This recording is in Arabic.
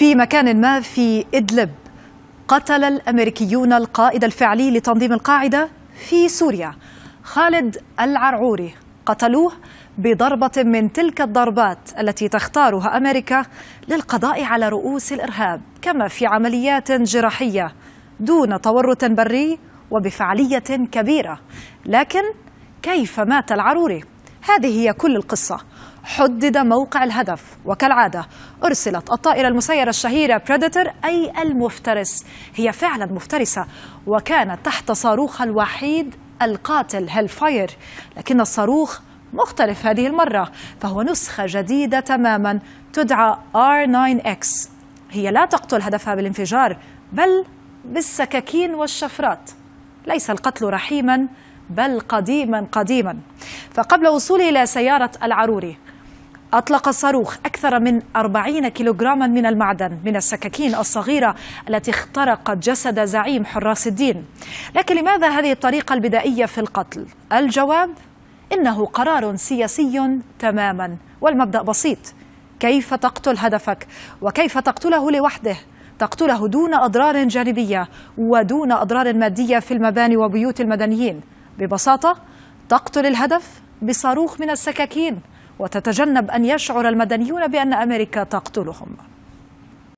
في مكان ما في إدلب قتل الأمريكيون القائد الفعلي لتنظيم القاعدة في سوريا خالد العرعوري قتلوه بضربة من تلك الضربات التي تختارها أمريكا للقضاء على رؤوس الإرهاب كما في عمليات جراحية دون تورط بري وبفعالية كبيرة لكن كيف مات العروري؟ هذه هي كل القصة حدد موقع الهدف وكالعادة أرسلت الطائرة المسيرة الشهيرة بريدتر أي المفترس هي فعلا مفترسة وكانت تحت صاروخها الوحيد القاتل هيلفاير لكن الصاروخ مختلف هذه المرة فهو نسخة جديدة تماما تدعى R9X هي لا تقتل هدفها بالانفجار بل بالسكاكين والشفرات ليس القتل رحيما بل قديما قديما فقبل وصوله إلى سيارة العروري أطلق الصاروخ أكثر من 40 كيلوغراما من المعدن من السكاكين الصغيرة التي اخترقت جسد زعيم حراس الدين لكن لماذا هذه الطريقة البدائية في القتل؟ الجواب إنه قرار سياسي تماما والمبدأ بسيط كيف تقتل هدفك وكيف تقتله لوحده تقتله دون أضرار جانبية ودون أضرار مادية في المباني وبيوت المدنيين ببساطة تقتل الهدف بصاروخ من السكاكين وتتجنب أن يشعر المدنيون بأن أمريكا تقتلهم